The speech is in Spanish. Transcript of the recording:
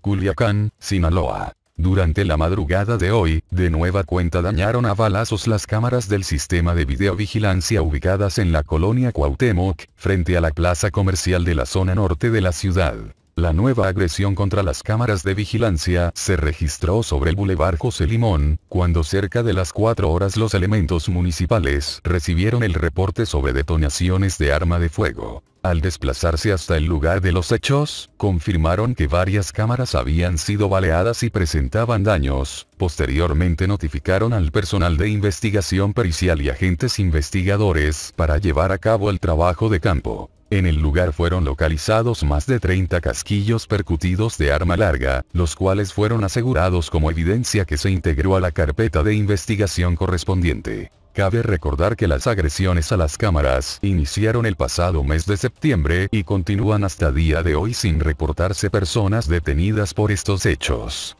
Culiacán, Sinaloa. Durante la madrugada de hoy, de nueva cuenta dañaron a balazos las cámaras del sistema de videovigilancia ubicadas en la colonia Cuauhtémoc, frente a la plaza comercial de la zona norte de la ciudad. La nueva agresión contra las cámaras de vigilancia se registró sobre el bulevar José Limón, cuando cerca de las 4 horas los elementos municipales recibieron el reporte sobre detonaciones de arma de fuego. Al desplazarse hasta el lugar de los hechos, confirmaron que varias cámaras habían sido baleadas y presentaban daños. Posteriormente notificaron al personal de investigación pericial y agentes investigadores para llevar a cabo el trabajo de campo. En el lugar fueron localizados más de 30 casquillos percutidos de arma larga, los cuales fueron asegurados como evidencia que se integró a la carpeta de investigación correspondiente. Cabe recordar que las agresiones a las cámaras iniciaron el pasado mes de septiembre y continúan hasta día de hoy sin reportarse personas detenidas por estos hechos.